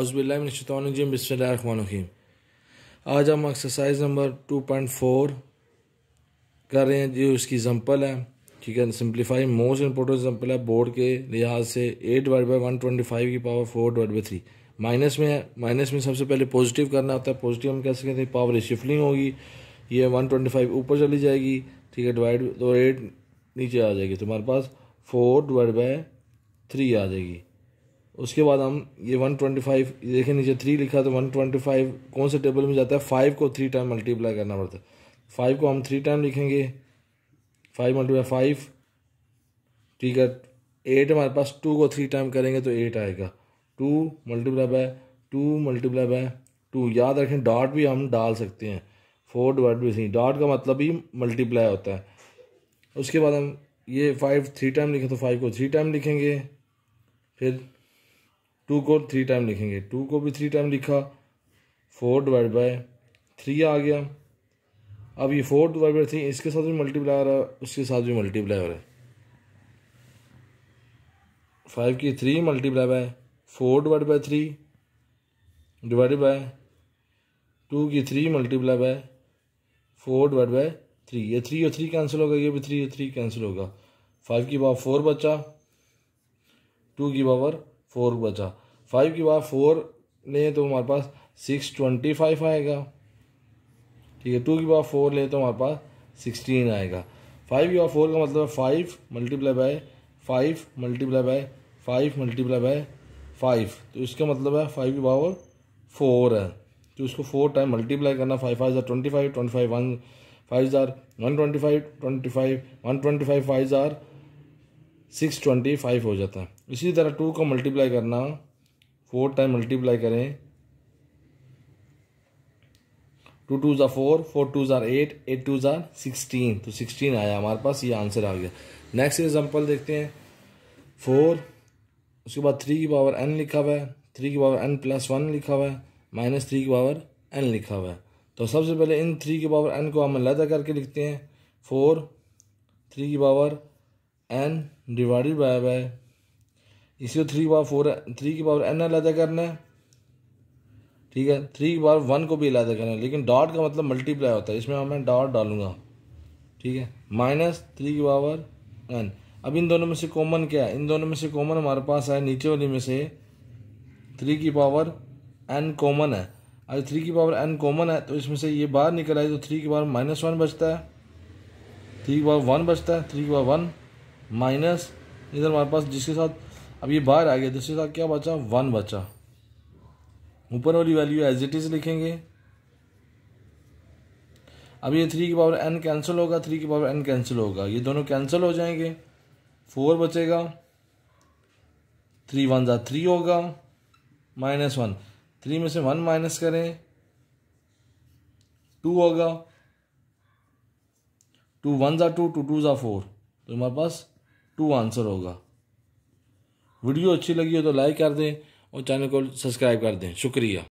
अज़बिल्लाशतम बसमीम आज हम exercise number two point four कर रहे हैं जो इसकी एग्ज़ाम्पल है ठीक है सिंप्लीफाई मोस्ट इंपॉर्टेंट एग्जाम्पल है बोर्ड के लिहाज से eight divide by one twenty five की power four divide by three minus में माइनस में सबसे पहले पॉजिटिव करना होता है पॉजिटिव हम कह सकते हैं पावर रिशिफलिंग होगी ये वन ट्वेंटी फाइव ऊपर चली जाएगी ठीक है डिवाइड तो एट नीचे आ जाएगी तुम्हारे पास फोर डिवाइड बाई थ्री आ जाएगी उसके बाद हम ये 125 देखें नीचे थ्री लिखा तो 125 कौन से टेबल में जाता है फाइव को थ्री टाइम मल्टीप्लाई करना पड़ता है फाइव को हम थ्री टाइम लिखेंगे फाइव मल्टीप्लाई फाइव ठीक है एट हमारे पास टू को थ्री टाइम करेंगे तो एट आएगा two multiply by two multiply by two याद रखें डॉट भी हम डाल सकते हैं फोर डिवाइड भी थ्री डॉट का मतलब ही मल्टीप्लाई होता है उसके बाद हम ये फाइव थ्री टाइम लिखें तो फाइव को थ्री टाइम लिखेंगे फिर टू को थ्री टाइम लिखेंगे टू को भी थ्री टाइम लिखा फोर डिवाइड बाय थ्री आ गया अब ये फोर डिवाइड बाई थ्री इसके साथ भी मल्टीप्लाई आ रहा है उसके साथ भी मल्टीप्लाई हो रहा है फाइव की three multiply by four divide by three divide by two की three multiply by four divide by three ये थ्री और थ्री कैंसिल होगा ये भी थ्री और थ्री कैंसिल होगा फाइव की पावर फोर बचा टू की पावर फोर बचा फाइव की बात फोर लें तो हमारे पास सिक्स ट्वेंटी फाइव आएगा ठीक है टू की बात फोर लें तो हमारे पास सिक्सटीन आएगा फाइव की बात फोर का मतलब है five multiply by five multiply by five multiply by five तो इसका मतलब है फाइव की पावर फोर है तो इसको फोर टाइम मल्टीप्लाई करना फाइव फाइव हज़ार twenty five twenty five one five हज़ार one twenty five twenty five one twenty five five हज़ार सिक्स ट्वेंटी फाइव हो जाता है इसी तरह टू को मल्टीप्लाई करना फोर टाइम मल्टीप्लाई करें टू टू ज़ार फोर फोर टू ज़ार एट एट टू ज़ार सिक्सटीन तो सिक्सटीन आया हमारे पास ये आंसर आ गया नेक्स्ट एग्जांपल देखते हैं फोर उसके बाद थ्री की पावर एन लिखा हुआ है थ्री की पावर एन प्लस वन लिखा हुआ है माइनस थ्री की पावर एन लिखा हुआ है तो सबसे पहले इन थ्री की पावर एन को हम अलहदा करके लिखते हैं फोर थ्री की power n divided by by इसी को थ्री पावर फोर थ्री की पावर एन अलहदा करना है ठीक है थ्री की पावर वन को भी अलहदा करना है लेकिन डॉट का मतलब मल्टीप्लाई होता है इसमें मैं डॉट डालूंगा ठीक है माइनस थ्री की पावर एन अब इन दोनों में से कॉमन क्या है इन दोनों में से कॉमन हमारे पास है नीचे वाली में से थ्री की पावर एन कॉमन है अगर थ्री की पावर एन कॉमन है तो इसमें से ये बाहर निकल आई तो थ्री की पावर माइनस वन बचता है थ्री की पावर वन बचता है थ्री की पावर वन माइनस इधर हमारे पास जिसके साथ अब ये बाहर आ गया जिसके साथ क्या बचा वन बचा ऊपर वाली वैल्यू एज इट इज़ लिखेंगे अब ये थ्री की पावर एन कैंसिल होगा थ्री की पावर एन कैंसिल होगा ये दोनों कैंसिल हो जाएंगे फोर बचेगा थ्री वन ज़ा थ्री होगा माइनस वन थ्री में से वन माइनस करें टू होगा टू वन ज़ा टू टू टू ज़ा फोर तो हमारे पास टू आंसर होगा वीडियो अच्छी लगी हो तो लाइक कर दें और चैनल को सब्सक्राइब कर दें शुक्रिया